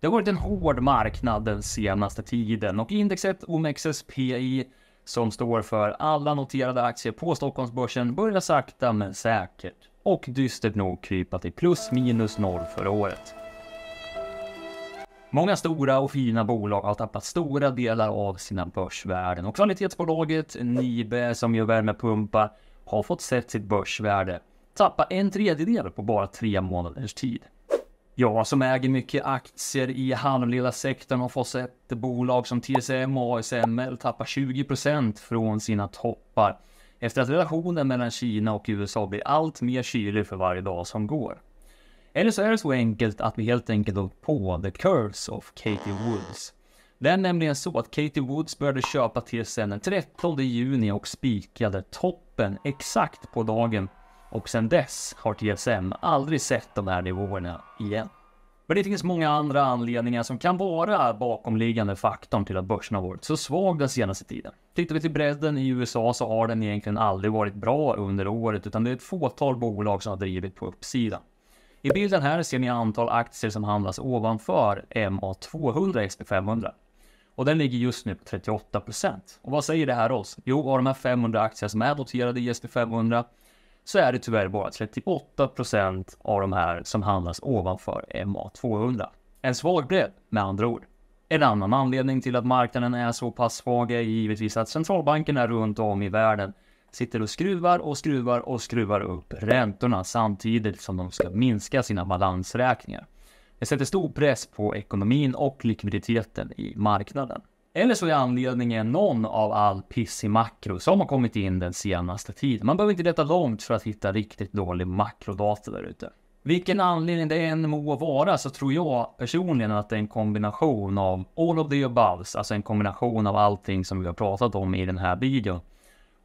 Det har varit en hård marknad den senaste tiden och indexet OMXSPI som står för alla noterade aktier på Stockholmsbörsen börjar sakta men säkert och dystert nog krypa till plus minus noll förra året. Många stora och fina bolag har tappat stora delar av sina börsvärden och kvalitetsbolaget Nibe som gör värmepumpar har fått sett sitt börsvärde tappa en tredjedel på bara tre månaders tid. Ja, som äger mycket aktier i halvledarsektorn har fått ett bolag som TSM e och ASML tappa 20% från sina toppar efter att relationen mellan Kina och USA blir allt mer kylig för varje dag som går. Eller så är det så enkelt att vi helt enkelt åkt på the curse of Katie Woods. Det är nämligen så att Katie Woods började köpa TSN e den 13 juni och spikade toppen exakt på dagen och sedan dess har TSM aldrig sett de här nivåerna igen. Men det finns många andra anledningar som kan vara bakomliggande faktorn till att börsen har varit så svag den senaste tiden. Tittar vi till bredden i USA så har den egentligen aldrig varit bra under året utan det är ett fåtal bolag som har drivit på uppsidan. I bilden här ser ni antal aktier som handlas ovanför MA200 SP500. Och den ligger just nu på 38%. Och vad säger det här oss? Jo, av de här 500 aktier som är noterade i SP500 så är det tyvärr bara 38 procent av de här som handlas ovanför MA200. En svag bredd med andra ord. En annan anledning till att marknaden är så pass svag är givetvis att centralbankerna runt om i världen sitter och skruvar och skruvar och skruvar upp räntorna samtidigt som de ska minska sina balansräkningar. Det sätter stor press på ekonomin och likviditeten i marknaden. Eller så är anledningen någon av all piss i makro som har kommit in den senaste tiden. Man behöver inte leta långt för att hitta riktigt dålig makrodata där ute. Vilken anledning det än må vara så tror jag personligen att det är en kombination av all of the above, alltså en kombination av allting som vi har pratat om i den här videon.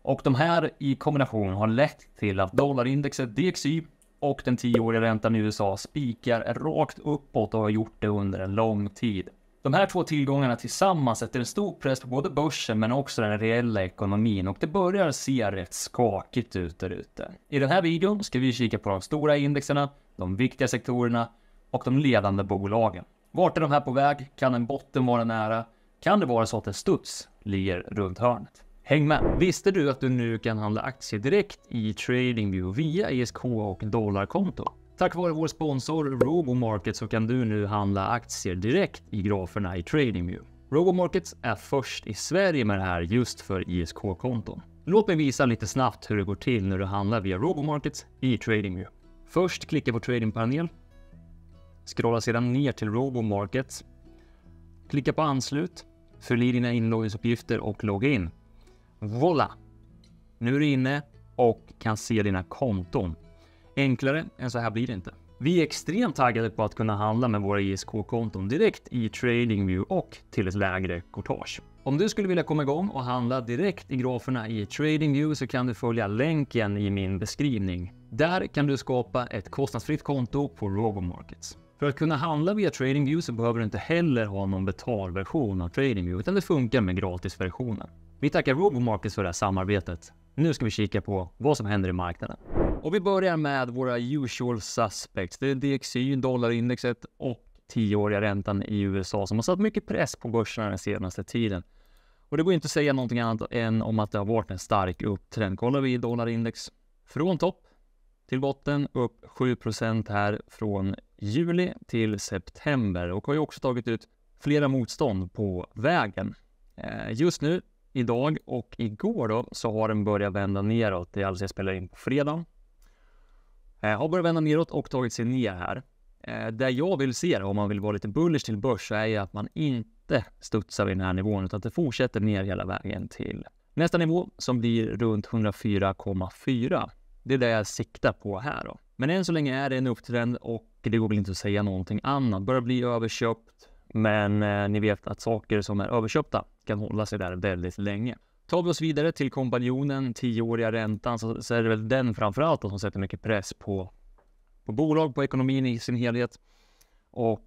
Och de här i kombination har lett till att dollarindexet DXY och den tioåriga räntan i USA spikar rakt uppåt och har gjort det under en lång tid. De här två tillgångarna tillsammans sätter en stor press på både börsen men också den reella ekonomin och det börjar se rätt skakigt ut där ute. I den här videon ska vi kika på de stora indexerna, de viktiga sektorerna och de ledande bolagen. Vart är de här på väg? Kan en botten vara nära? Kan det vara så att en studs ligger runt hörnet? Häng med! Visste du att du nu kan handla aktier direkt i TradingView via ESK och dollarkonto? Tack vare vår sponsor Robomarket så kan du nu handla aktier direkt i graferna i TradingView. Robomarkets är först i Sverige med det här just för ISK-konton. Låt mig visa lite snabbt hur det går till när du handlar via Robomarkets i TradingView. Först klicka på tradingpanel. Scrolla sedan ner till Robomarkets. Klicka på anslut. Fyll i dina inloggningsuppgifter och logga in. Voila! Nu är du inne och kan se dina konton. Enklare än så här blir det inte. Vi är extremt taggade på att kunna handla med våra ISK-konton direkt i TradingView och till ett lägre courtage. Om du skulle vilja komma igång och handla direkt i graferna i TradingView så kan du följa länken i min beskrivning. Där kan du skapa ett kostnadsfritt konto på Robomarkets. För att kunna handla via TradingView så behöver du inte heller ha någon betalversion av TradingView utan det funkar med gratisversionen. Vi tackar Robomarkets för det här samarbetet. Nu ska vi kika på vad som händer i marknaden. Och vi börjar med våra usual suspects. Det är DXY, dollarindexet och tioåriga räntan i USA som har satt mycket press på börserna den senaste tiden. Och det går inte att säga någonting annat än om att det har varit en stark upptrend. Kollar vi dollarindex från topp till botten upp 7 här från juli till september och har ju också tagit ut flera motstånd på vägen. Eh, just nu, idag och igår då, så har den börjat vända neråt. Det är alltså jag spelar in på fredag Eh, har börjat vända neråt och tagit sig ner här. Eh, det jag vill se om man vill vara lite bullish till börs, så är ju att man inte studsar vid den här nivån, utan att det fortsätter ner hela vägen till nästa nivå som blir runt 104,4. Det är det jag siktar på här då. Men än så länge är det en upptrend och det går väl inte att säga någonting annat. Börjar bli överköpt, men eh, ni vet att saker som är överköpta kan hålla sig där väldigt länge. Tar vi oss vidare till kompanjonen, tioåriga räntan, så, så är det väl den framförallt som sätter mycket press på, på bolag, på ekonomin i sin helhet. Och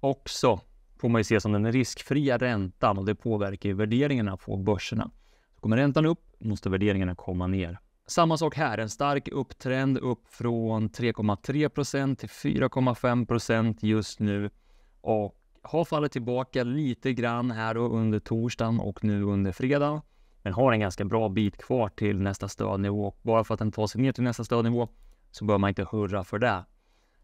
också får man ju se som den riskfria räntan och det påverkar ju värderingarna på börserna. Så kommer räntan upp måste värderingarna komma ner. Samma sak här, en stark upptrend upp från 3,3 till 4,5 just nu och har fallit tillbaka lite grann här under torsdagen och nu under fredagen den har en ganska bra bit kvar till nästa stödnivå. Bara för att den tar sig ner till nästa stödnivå så bör man inte hurra för det.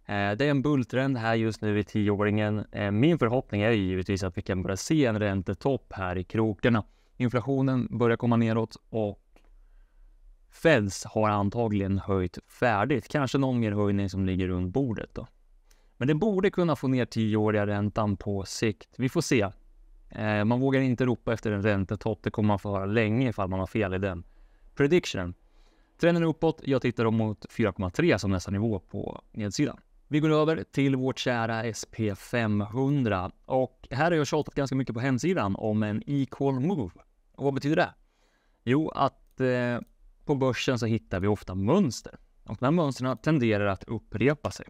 Eh, det är en bulltrend här just nu i tioåringen. Eh, min förhoppning är givetvis att vi kan börja se en räntetopp här i krokarna. Inflationen börjar komma neråt och Feds har antagligen höjt färdigt. Kanske någon mer höjning som ligger runt bordet då. Men det borde kunna få ner tioåriga räntan på sikt. Vi får se. Eh, man vågar inte ropa efter en räntetopp. Det kommer man få höra länge ifall man har fel i den prediction. Trenden är uppåt. Jag tittar mot 4,3 som nästa nivå på nedsidan. Vi går över till vårt kära SP500 och här har jag tjatat ganska mycket på hemsidan om en equal move. Och vad betyder det? Jo, att eh, på börsen så hittar vi ofta mönster och de här mönstren tenderar att upprepa sig.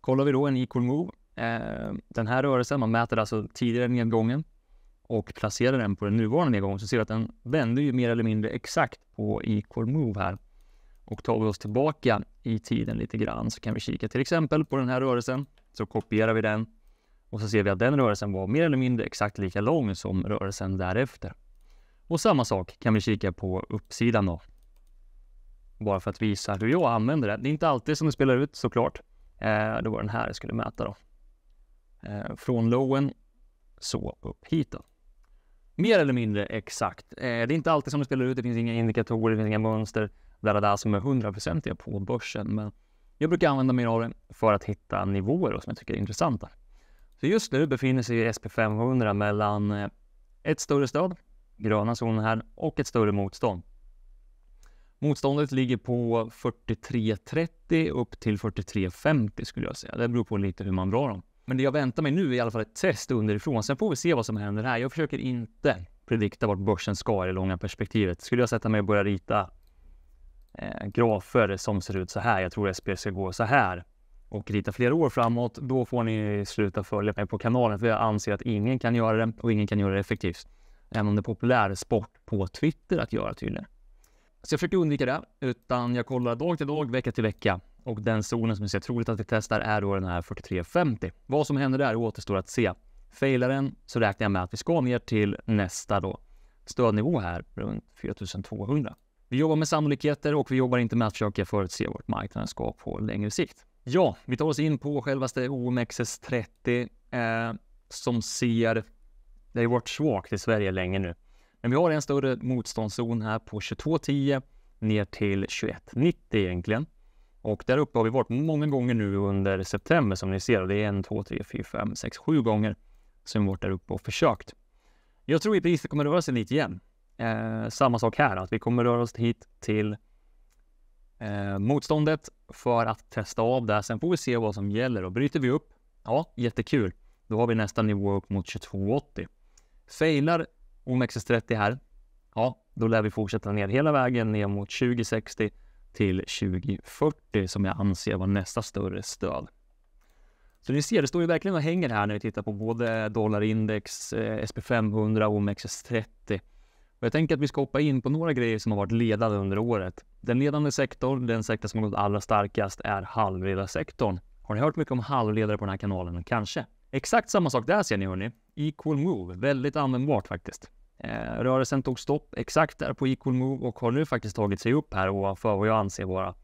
Kollar vi då en equal move Eh, den här rörelsen, man mäter alltså tidigare nedgången och placerar den på den nuvarande nedgången så ser vi att den vänder ju mer eller mindre exakt på Equal Move här. Och tar vi oss tillbaka i tiden lite grann så kan vi kika till exempel på den här rörelsen. Så kopierar vi den och så ser vi att den rörelsen var mer eller mindre exakt lika lång som rörelsen därefter. Och samma sak kan vi kika på uppsidan då. Bara för att visa hur jag använder det. Det är inte alltid som det spelar ut såklart. Eh, det var den här jag skulle mäta då eh, från lowen så upp hit. Då. Mer eller mindre exakt. Eh, det är inte alltid som det spelar ut. Det finns inga indikatorer, det finns inga mönster där, där som är hundraprocentiga på börsen. Men jag brukar använda mig av det för att hitta nivåer som jag tycker är intressanta. Så just nu befinner sig SP500 mellan eh, ett större stöd, gröna zonen här, och ett större motstånd. Motståndet ligger på 43,30 upp till 43,50 skulle jag säga. Det beror på lite hur man drar dem. Men det jag väntar mig nu är i alla fall ett test underifrån. Sen får vi se vad som händer här. Jag försöker inte predikta vart börsen ska i det långa perspektivet. Skulle jag sätta mig och börja rita eh, grafer som ser ut så här, jag tror SP ska gå så här och rita flera år framåt, då får ni sluta följa mig på kanalen för jag anser att ingen kan göra det och ingen kan göra det effektivt. Även om det är populär sport på Twitter att göra tydligen. Så jag försöker undvika det, utan jag kollar dag till dag, vecka till vecka och den zonen som ser troligt att vi testar är då den här 4350. Vad som händer där återstår att se. Failar den så räknar jag med att vi ska ner till nästa då stödnivå här runt 4200. Vi jobbar med sannolikheter och vi jobbar inte med att försöka förutse vart marknaden ska på längre sikt. Ja, vi tar oss in på självaste OMXS30 eh, som ser... Det har ju varit svagt i Sverige länge nu. Men vi har en större motståndszon här på 2210 ner till 2190 egentligen. Och där uppe har vi varit många gånger nu under september som ni ser. och Det är en, två, tre, fyra, fem, sex, sju gånger som vi varit där uppe och försökt. Jag tror att priset kommer röra sig lite igen. Eh, samma sak här, att vi kommer röra oss hit till eh, motståndet för att testa av det. Sen får vi se vad som gäller och bryter vi upp, ja, jättekul. Då har vi nästa nivå upp mot 2280. Failar OMXS30 här, ja, då lär vi fortsätta ner hela vägen ner mot 2060 till 2040 som jag anser var nästa större stöd. Så ni ser, det står ju verkligen och hänger här när vi tittar på både dollarindex, eh, SP500 och OMXS30. Och jag tänker att vi ska hoppa in på några grejer som har varit ledande under året. Den ledande sektorn, den sektor som har gått allra starkast, är halvledarsektorn. Har ni hört mycket om halvledare på den här kanalen? Kanske. Exakt samma sak där ser ni hörni. Equal move, väldigt användbart faktiskt. Eh, rörelsen tog stopp exakt där på equal move och har nu faktiskt tagit sig upp här ovanför vad jag anser vara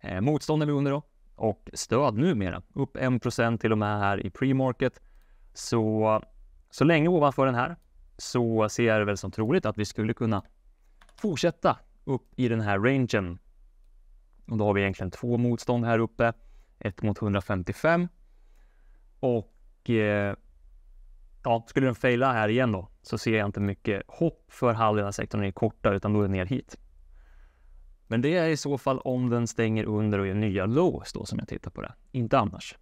eh, motstånd eller under då och stöd numera. Upp 1 till och med här i pre-market. Så, så länge ovanför den här så ser jag det väl som troligt att vi skulle kunna fortsätta upp i den här rangen. Och då har vi egentligen två motstånd här uppe. Ett mot 155 och eh, ja, skulle den faila här igen då, så ser jag inte mycket hopp för Hall i korta utan då är det ner hit. Men det är i så fall om den stänger under och gör nya lås då som jag tittar på det, inte annars.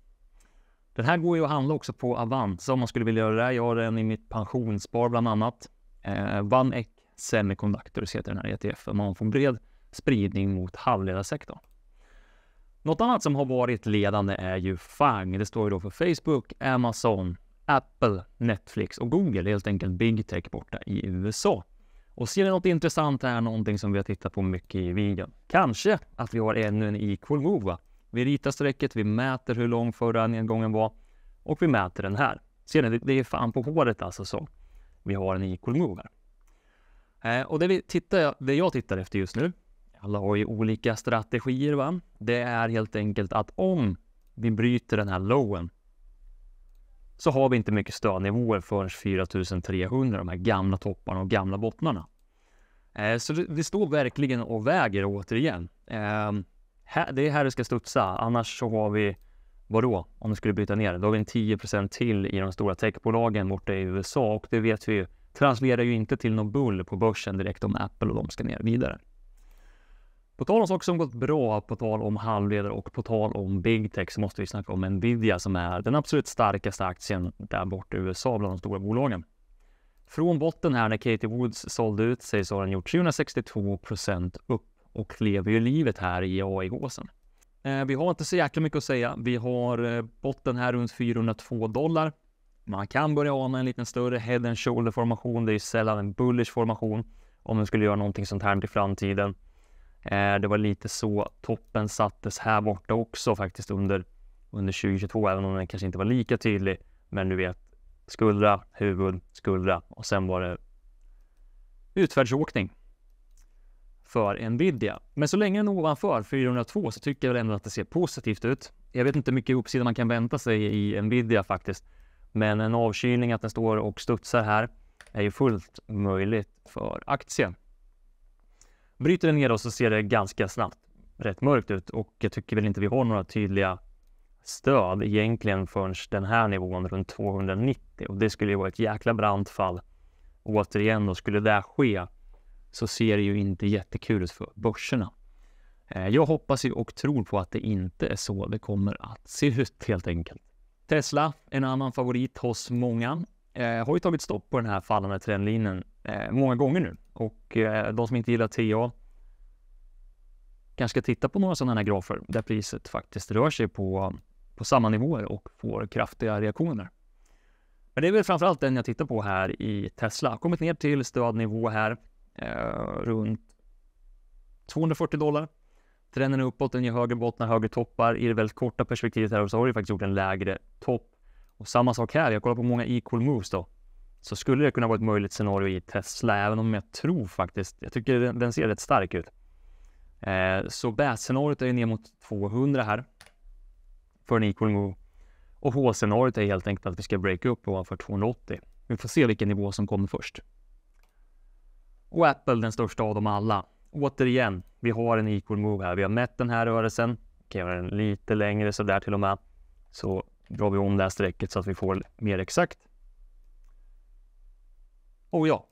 Den här går ju att handla också på Avanza om man skulle vilja göra det. Jag har den i mitt pensionsspar bland annat. Eh, VanEck Semiconductors heter den här ETFen. Man får en bred spridning mot halvledarsektorn. Något annat som har varit ledande är ju FANG. Det står ju då för Facebook, Amazon, Apple, Netflix och Google, helt enkelt Big Tech borta i USA. Och ser ni något intressant här, någonting som vi har tittat på mycket i videon? Kanske att vi har ännu en equal move. Va? Vi ritar strecket, vi mäter hur lång förra nedgången var och vi mäter den här. Ser ni, det är fan på håret alltså så. Vi har en equal move här. Eh, och det, vi tittar, det jag tittar efter just nu, alla har ju olika strategier va. Det är helt enkelt att om vi bryter den här lowen så har vi inte mycket stödnivåer förrän 4300, de här gamla topparna och gamla bottnarna. Eh, så det, står verkligen och väger återigen. Ehm, det är här det ska studsa, annars så har vi, vadå, om du skulle bryta ner det, då har vi en 10 till i de stora techbolagen borta i USA och det vet vi ju, transfererar ju inte till någon bull på börsen direkt om Apple och de ska ner vidare. På tal om saker som gått bra, på tal om halvledare och på tal om big tech så måste vi snacka om Nvidia som är den absolut starkaste aktien där borta i USA bland de stora bolagen. Från botten här när Katie Woods sålde ut sig så har den gjort 362 upp och lever ju livet här i AI-gåsen. Eh, vi har inte så jäkla mycket att säga. Vi har eh, botten här runt 402 dollar. Man kan börja ana en liten större head and shoulder formation. Det är sällan en bullish formation om den skulle göra någonting sånt här i framtiden. Eh, det var lite så toppen sattes här borta också faktiskt under, under 2022, även om den kanske inte var lika tydlig. Men du vet, skuldra, huvud, skuldra och sen var det utfärdsåkning för Nvidia. Men så länge den är ovanför 402 så tycker jag väl ändå att det ser positivt ut. Jag vet inte hur mycket uppsida man kan vänta sig i Nvidia faktiskt. Men en avkylning, att den står och studsar här, är ju fullt möjligt för aktien bryter det ner oss så ser det ganska snabbt rätt mörkt ut och jag tycker väl inte vi har några tydliga stöd egentligen förrän den här nivån runt 290 och det skulle ju vara ett jäkla brant fall. Återigen, då skulle det ske så ser det ju inte jättekul ut för börserna. Eh, jag hoppas ju och tror på att det inte är så det kommer att se ut helt enkelt. Tesla, en annan favorit hos många, eh, har ju tagit stopp på den här fallande trendlinjen eh, många gånger nu och eh, de som inte gillar TA kanske ska titta på några sådana här grafer där priset faktiskt rör sig på, på samma nivåer och får kraftiga reaktioner. Men det är väl framförallt den jag tittar på här i Tesla. Kommit ner till stödnivå här eh, runt 240 dollar. Trenden är uppåt, den ger högre bottnar, högre toppar. I det väldigt korta perspektivet här så har vi faktiskt gjort en lägre topp. Och samma sak här, jag kollar på många equal moves då så skulle det kunna vara ett möjligt scenario i Tesla, även om jag tror faktiskt, jag tycker den, den ser rätt stark ut. Eh, så BAS-scenariot är ner mot 200 här för en equal move. Och H-scenariot är helt enkelt att vi ska breaka upp ovanför 280. Vi får se vilken nivå som kommer först. Och Apple den största av dem alla. Återigen, vi har en equal move här. Vi har mätt den här rörelsen. Kan göra den lite längre så där till och med. Så drar vi om det här strecket så att vi får mer exakt och ja,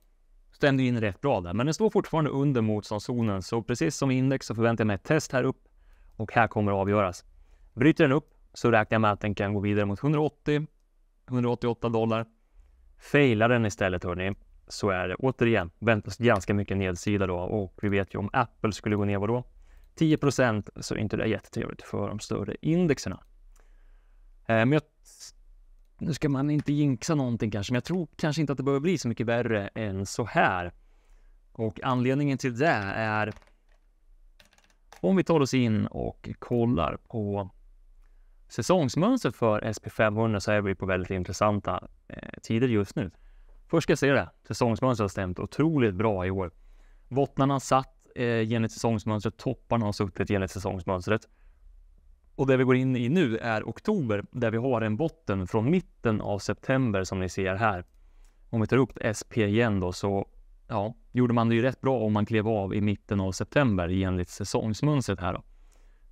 stämde in rätt bra där, men den står fortfarande under motståndszonen, så precis som index så förväntar jag mig ett test här upp och här kommer det avgöras. Bryter den upp så räknar jag med att den kan gå vidare mot 180, 188 dollar. Failar den istället hörni, så är det återigen väntas ganska mycket nedsida då och vi vet ju om Apple skulle gå ner vadå? 10 procent så är inte det jättetrevligt för de större indexerna. Eh, men jag nu ska man inte jinxa någonting kanske, men jag tror kanske inte att det behöver bli så mycket värre än så här. Och anledningen till det är om vi tar oss in och kollar på säsongsmönstret för SP500 så är vi på väldigt intressanta eh, tider just nu. Först ska jag säga det, säsongsmönstret har stämt otroligt bra i år. Bottnarna satt eh, enligt säsongsmönstret, topparna har suttit enligt säsongsmönstret. Och det vi går in i nu är oktober där vi har en botten från mitten av september som ni ser här. Om vi tar upp SP igen då så ja, gjorde man det ju rätt bra om man klev av i mitten av september enligt säsongsmönstret här då.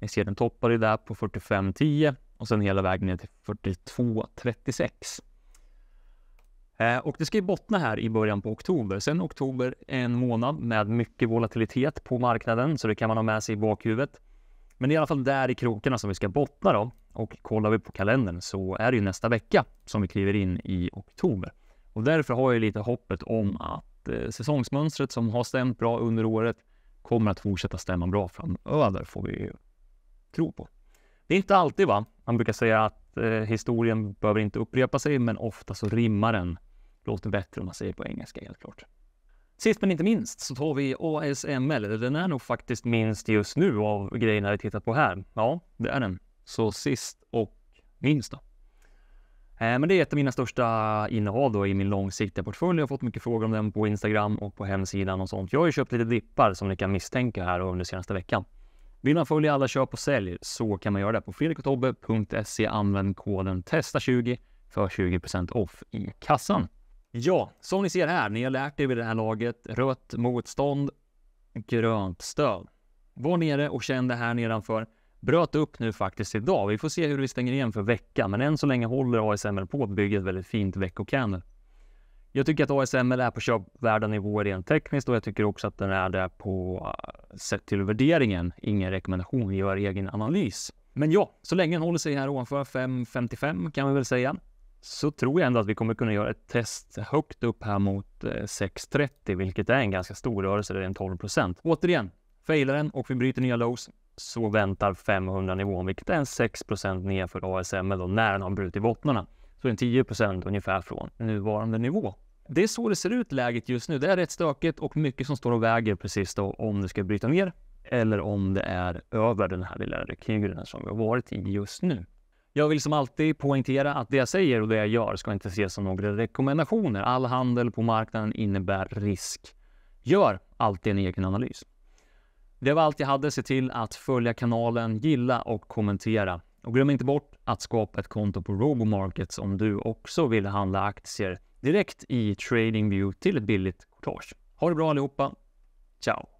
Ni ser den toppade där på 45,10 och sen hela vägen ner till 42,36. Eh, och det ska ju bottna här i början på oktober. Sen oktober en månad med mycket volatilitet på marknaden, så det kan man ha med sig i bakhuvudet. Men det är i alla fall där i krokarna som vi ska bottna då. Och kollar vi på kalendern så är det ju nästa vecka som vi kliver in i oktober. Och därför har jag lite hoppet om att eh, säsongsmönstret som har stämt bra under året kommer att fortsätta stämma bra framöver, får vi tro på. Det är inte alltid va? Man brukar säga att eh, historien behöver inte upprepa sig, men ofta så rimmar den låter bättre om man säger på engelska helt klart. Sist men inte minst så tar vi ASML. Den är nog faktiskt minst just nu av grejerna vi tittat på här. Ja, det är den. Så sist och minst då. Eh, men det är ett av mina största innehav då i min långsiktiga portfölj. Jag har fått mycket frågor om den på Instagram och på hemsidan och sånt. Jag har ju köpt lite dippar som ni kan misstänka här under senaste veckan. Vill man följa alla köp och sälj så kan man göra det på fredriktobbe.se. Använd koden TESTA20 för 20% off i kassan. Ja, som ni ser här, ni har lärt er vid det här laget. Rött motstånd, grönt stöd. Var nere och känn det här nedanför. Bröt upp nu faktiskt idag. Vi får se hur vi stänger igen för veckan, men än så länge håller ASML på att bygga ett väldigt fint veckokannel. Jag tycker att ASML är på köpvärda nivåer rent tekniskt och jag tycker också att den är det på eh, sett till värderingen. Ingen rekommendation, vi gör egen analys. Men ja, så länge den håller sig här ovanför 5,55 kan vi väl säga så tror jag ändå att vi kommer kunna göra ett test högt upp här mot 6,30, eh, vilket är en ganska stor rörelse, det är en 12 procent. Återigen, failar den och vi bryter nya lows så väntar 500-nivån, vilket är en 6 procent för ASML då, när den har brutit bottnarna. Så en 10 procent ungefär från nuvarande nivå. Det är så det ser ut läget just nu. Det är rätt stökigt och mycket som står och väger precis då om det ska bryta ner eller om det är över den här lilla rekylen som vi har varit i just nu. Jag vill som alltid poängtera att det jag säger och det jag gör ska inte ses som några rekommendationer. All handel på marknaden innebär risk. Gör alltid en egen analys. Det var allt jag hade. Se till att följa kanalen, gilla och kommentera. Och glöm inte bort att skapa ett konto på Robomarkets om du också vill handla aktier direkt i TradingView till ett billigt courtage. Ha det bra allihopa. Ciao!